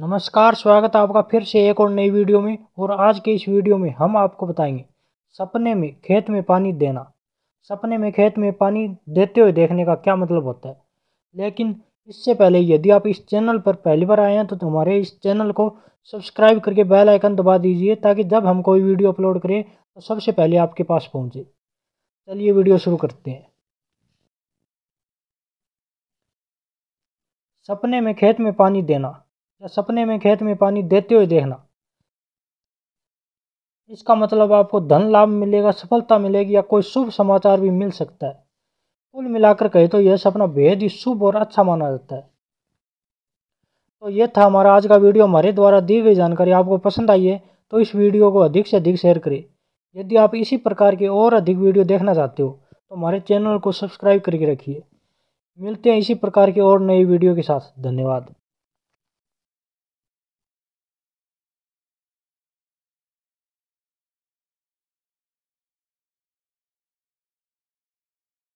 नमस्कार स्वागत है आपका फिर से एक और नई वीडियो में और आज के इस वीडियो में हम आपको बताएंगे सपने में खेत में पानी देना सपने में खेत में पानी देते हुए देखने का क्या मतलब होता है लेकिन इससे पहले यदि आप इस चैनल पर पहली बार आए हैं तो हमारे इस चैनल को सब्सक्राइब करके बेल आइकन दबा दीजिए ताकि जब हम कोई वीडियो अपलोड करें तो सबसे पहले आपके पास पहुँचे चलिए वीडियो शुरू करते हैं सपने में खेत में पानी देना या सपने में खेत में पानी देते हुए देखना इसका मतलब आपको धन लाभ मिलेगा सफलता मिलेगी या कोई शुभ समाचार भी मिल सकता है कुल मिलाकर कहे तो यह सपना बेहद ही शुभ और अच्छा माना जाता है तो ये था हमारा आज का वीडियो हमारे द्वारा दी गई जानकारी आपको पसंद आई है तो इस वीडियो को अधिक से अधिक शेयर करें यदि आप इसी प्रकार के और अधिक वीडियो देखना चाहते हो तो हमारे चैनल को सब्सक्राइब करके रखिए मिलते हैं इसी प्रकार के और नई वीडियो के साथ धन्यवाद